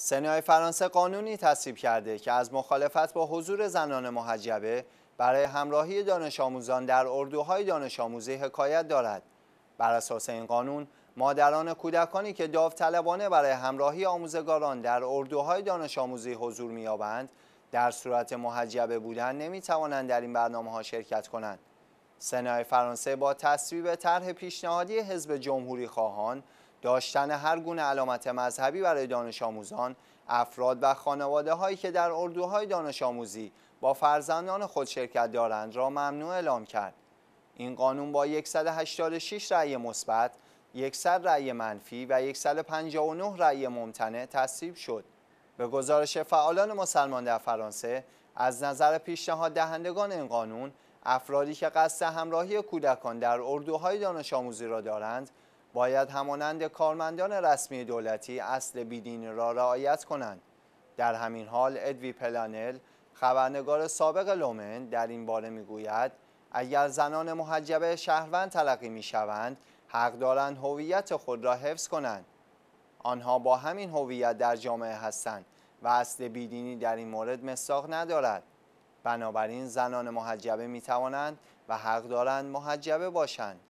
سنای فرانسه قانونی تصویب کرده که از مخالفت با حضور زنان محجبه برای همراهی دانش آموزان در اردوهای دانش آموزی حکایت دارد. بر اساس این قانون مادران کودکانی که داوطلبانه برای همراهی آموزگاران در اردوهای دانش آموزی حضور می‌یابند در صورت محجبه بودن نمی توانند در این برنامه ها شرکت کنند. سنای فرانسه با تصویب طرح پیشنهادی حزب جمهوری خواهان داشتن هر گونه علامت مذهبی برای دانش آموزان افراد و خانواده هایی که در اردوهای دانش آموزی با فرزندان خود شرکت دارند را ممنوع اعلام کرد این قانون با 186 رأی مثبت 100 رأی منفی و 159 رأی ممتنع تصویب شد به گزارش فعالان مسلمان در فرانسه از نظر پیشنهاد دهندگان این قانون افرادی که قصد همراهی کودکان در اردوهای دانش آموزی را دارند باید همانند کارمندان رسمی دولتی اصل بیدین را رعایت کنند. در همین حال ادوی پلانل خبرنگار سابق لومن در این باره میگوید اگر زنان محجبه شهروند تلقی می شوند حق دارند هویت خود را حفظ کنند آنها با همین هویت در جامعه هستند و اصل بیدینی در این مورد مساق ندارد بنابراین زنان محجبه می توانند و حق دارند محجبه باشند